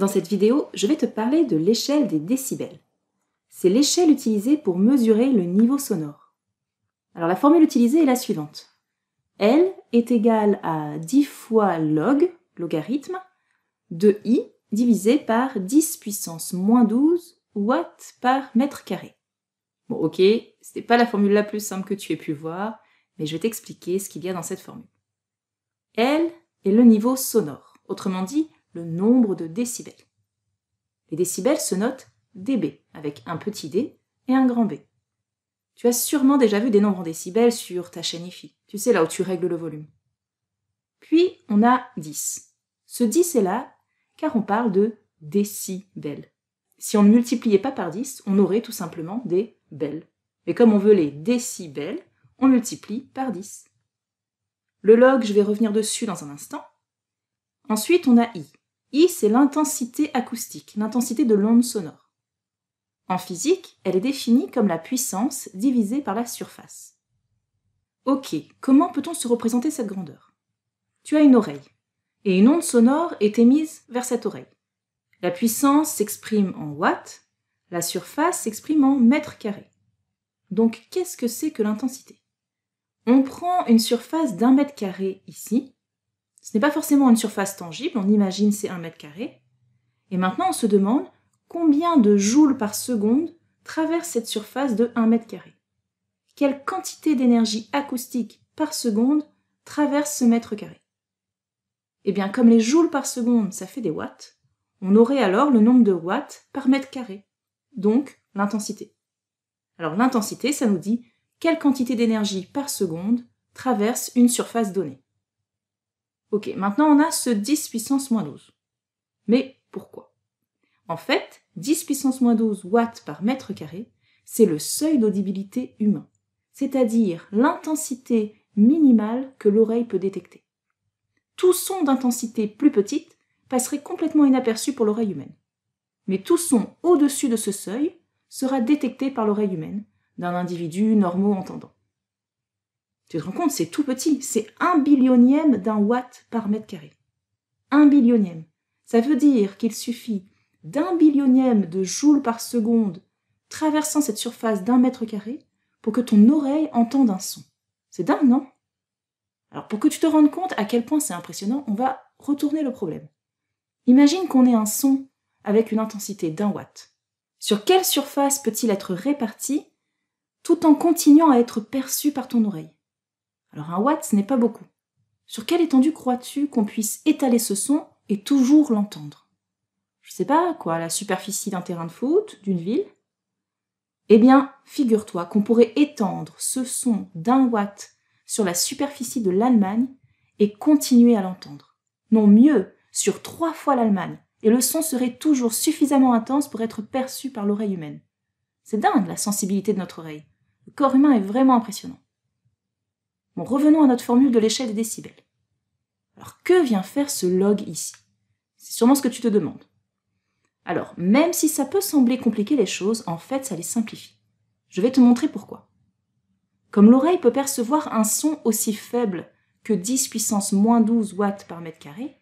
Dans cette vidéo, je vais te parler de l'échelle des décibels. C'est l'échelle utilisée pour mesurer le niveau sonore. Alors la formule utilisée est la suivante. L est égal à 10 fois log, logarithme, de I divisé par 10 puissance moins 12 watts par mètre carré. Bon ok, c'était pas la formule la plus simple que tu aies pu voir, mais je vais t'expliquer ce qu'il y a dans cette formule. L est le niveau sonore. Autrement dit, le nombre de décibels. Les décibels se notent dB, avec un petit d et un grand b. Tu as sûrement déjà vu des nombres en décibels sur ta chaîne IFI. Tu sais là où tu règles le volume. Puis on a 10. Ce 10 est là car on parle de décibels. Si on ne multipliait pas par 10, on aurait tout simplement des belles. Mais comme on veut les décibels, on multiplie par 10. Le log, je vais revenir dessus dans un instant. Ensuite, on a i. I, c'est l'intensité acoustique, l'intensité de l'onde sonore. En physique, elle est définie comme la puissance divisée par la surface. Ok, comment peut-on se représenter cette grandeur Tu as une oreille, et une onde sonore est émise vers cette oreille. La puissance s'exprime en watts, la surface s'exprime en mètres carrés. Donc qu'est-ce que c'est que l'intensité On prend une surface d'un mètre carré ici, ce n'est pas forcément une surface tangible, on imagine c'est un mètre carré. Et maintenant, on se demande combien de joules par seconde traverse cette surface de 1 mètre carré. Quelle quantité d'énergie acoustique par seconde traverse ce mètre carré Eh bien, comme les joules par seconde, ça fait des watts, on aurait alors le nombre de watts par mètre carré, donc l'intensité. Alors l'intensité, ça nous dit quelle quantité d'énergie par seconde traverse une surface donnée. Ok, maintenant on a ce 10 puissance moins 12. Mais pourquoi En fait, 10 puissance moins 12 watts par mètre carré, c'est le seuil d'audibilité humain, c'est-à-dire l'intensité minimale que l'oreille peut détecter. Tout son d'intensité plus petite passerait complètement inaperçu pour l'oreille humaine. Mais tout son au-dessus de ce seuil sera détecté par l'oreille humaine d'un individu normaux entendant. Tu te rends compte, c'est tout petit. C'est un billionième d'un watt par mètre carré. Un billionième. Ça veut dire qu'il suffit d'un billionième de joules par seconde traversant cette surface d'un mètre carré pour que ton oreille entende un son. C'est dingue, non Alors pour que tu te rendes compte à quel point c'est impressionnant, on va retourner le problème. Imagine qu'on ait un son avec une intensité d'un watt. Sur quelle surface peut-il être réparti tout en continuant à être perçu par ton oreille alors un watt, ce n'est pas beaucoup. Sur quelle étendue crois-tu qu'on puisse étaler ce son et toujours l'entendre Je sais pas, quoi, la superficie d'un terrain de foot, d'une ville Eh bien, figure-toi qu'on pourrait étendre ce son d'un watt sur la superficie de l'Allemagne et continuer à l'entendre. Non mieux, sur trois fois l'Allemagne, et le son serait toujours suffisamment intense pour être perçu par l'oreille humaine. C'est dingue la sensibilité de notre oreille. Le corps humain est vraiment impressionnant revenons à notre formule de l'échelle des décibels. Alors, que vient faire ce log ici C'est sûrement ce que tu te demandes. Alors, même si ça peut sembler compliquer les choses, en fait, ça les simplifie. Je vais te montrer pourquoi. Comme l'oreille peut percevoir un son aussi faible que 10 puissance moins 12 watts par mètre carré,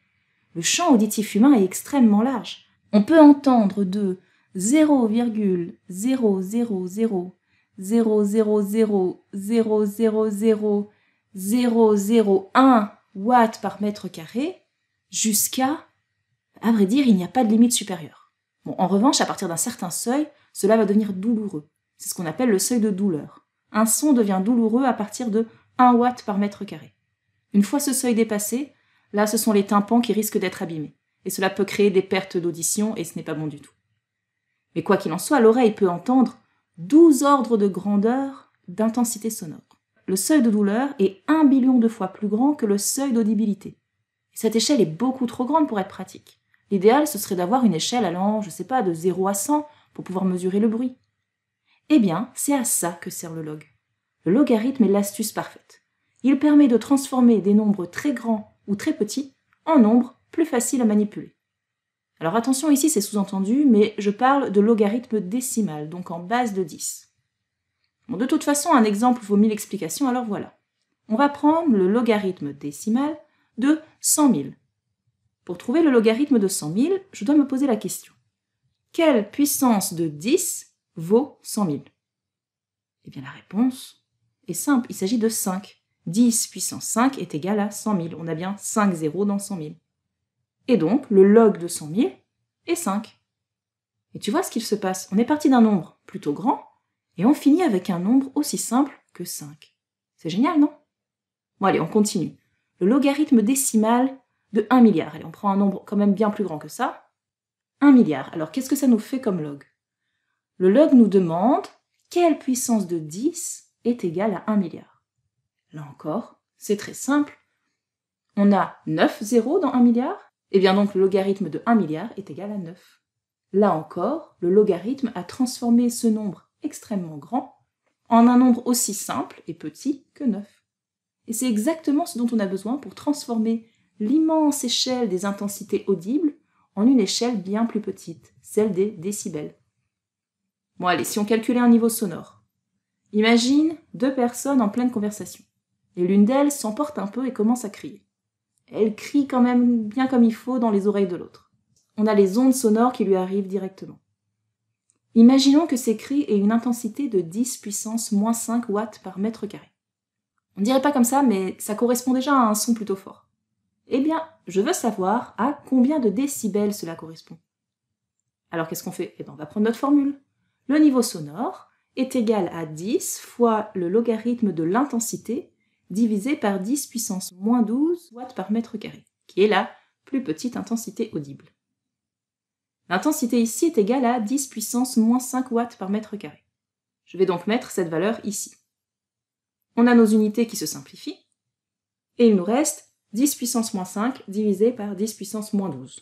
le champ auditif humain est extrêmement large. On peut entendre de 0,000 0,01 watts par mètre carré jusqu'à, à vrai dire, il n'y a pas de limite supérieure. Bon, en revanche, à partir d'un certain seuil, cela va devenir douloureux. C'est ce qu'on appelle le seuil de douleur. Un son devient douloureux à partir de 1 watt par mètre carré. Une fois ce seuil dépassé, là ce sont les tympans qui risquent d'être abîmés, et cela peut créer des pertes d'audition, et ce n'est pas bon du tout. Mais quoi qu'il en soit, l'oreille peut entendre 12 ordres de grandeur d'intensité sonore le seuil de douleur est 1 billion de fois plus grand que le seuil d'audibilité. Cette échelle est beaucoup trop grande pour être pratique. L'idéal, ce serait d'avoir une échelle allant, je sais pas, de 0 à 100 pour pouvoir mesurer le bruit. Eh bien, c'est à ça que sert le log. Le logarithme est l'astuce parfaite. Il permet de transformer des nombres très grands ou très petits en nombres plus faciles à manipuler. Alors attention, ici c'est sous-entendu, mais je parle de logarithme décimal, donc en base de 10 de toute façon, un exemple vaut mille explications, alors voilà. On va prendre le logarithme décimal de 100 000. Pour trouver le logarithme de 100 000, je dois me poser la question. Quelle puissance de 10 vaut 100 000 Eh bien la réponse est simple, il s'agit de 5. 10 puissance 5 est égal à 100 000. On a bien 5 zéros dans 100 000. Et donc, le log de 100 000 est 5. Et tu vois ce qu'il se passe. On est parti d'un nombre plutôt grand et on finit avec un nombre aussi simple que 5. C'est génial, non Bon allez, on continue. Le logarithme décimal de 1 milliard. Allez, on prend un nombre quand même bien plus grand que ça. 1 milliard. Alors qu'est-ce que ça nous fait comme log Le log nous demande quelle puissance de 10 est égale à 1 milliard. Là encore, c'est très simple. On a 9 zéros dans 1 milliard. Eh bien donc le logarithme de 1 milliard est égal à 9. Là encore, le logarithme a transformé ce nombre extrêmement grand, en un nombre aussi simple et petit que 9. Et c'est exactement ce dont on a besoin pour transformer l'immense échelle des intensités audibles en une échelle bien plus petite, celle des décibels. Bon allez, si on calculait un niveau sonore. Imagine deux personnes en pleine conversation. Et l'une d'elles s'emporte un peu et commence à crier. Elle crie quand même bien comme il faut dans les oreilles de l'autre. On a les ondes sonores qui lui arrivent directement. Imaginons que ces cris aient une intensité de 10 puissance moins 5 watts par mètre carré. On dirait pas comme ça, mais ça correspond déjà à un son plutôt fort. Eh bien, je veux savoir à combien de décibels cela correspond. Alors qu'est-ce qu'on fait Eh bien, on va prendre notre formule. Le niveau sonore est égal à 10 fois le logarithme de l'intensité divisé par 10 puissance moins 12 watts par mètre carré, qui est la plus petite intensité audible. L'intensité ici est égale à 10 puissance moins 5 watts par mètre carré. Je vais donc mettre cette valeur ici. On a nos unités qui se simplifient, et il nous reste 10 puissance moins 5 divisé par 10 puissance moins 12.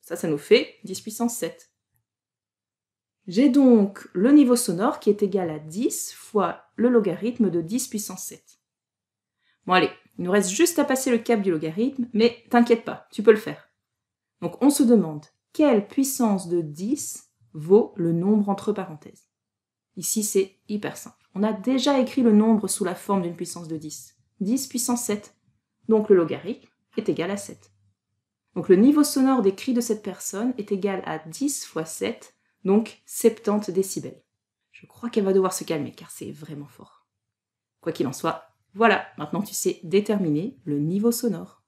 Ça, ça nous fait 10 puissance 7. J'ai donc le niveau sonore qui est égal à 10 fois le logarithme de 10 puissance 7. Bon allez, il nous reste juste à passer le cap du logarithme, mais t'inquiète pas, tu peux le faire. Donc on se demande quelle puissance de 10 vaut le nombre entre parenthèses. Ici, c'est hyper simple. On a déjà écrit le nombre sous la forme d'une puissance de 10. 10 puissance 7. Donc le logarithme est égal à 7. Donc le niveau sonore des cris de cette personne est égal à 10 fois 7, donc 70 décibels. Je crois qu'elle va devoir se calmer car c'est vraiment fort. Quoi qu'il en soit, voilà, maintenant tu sais déterminer le niveau sonore.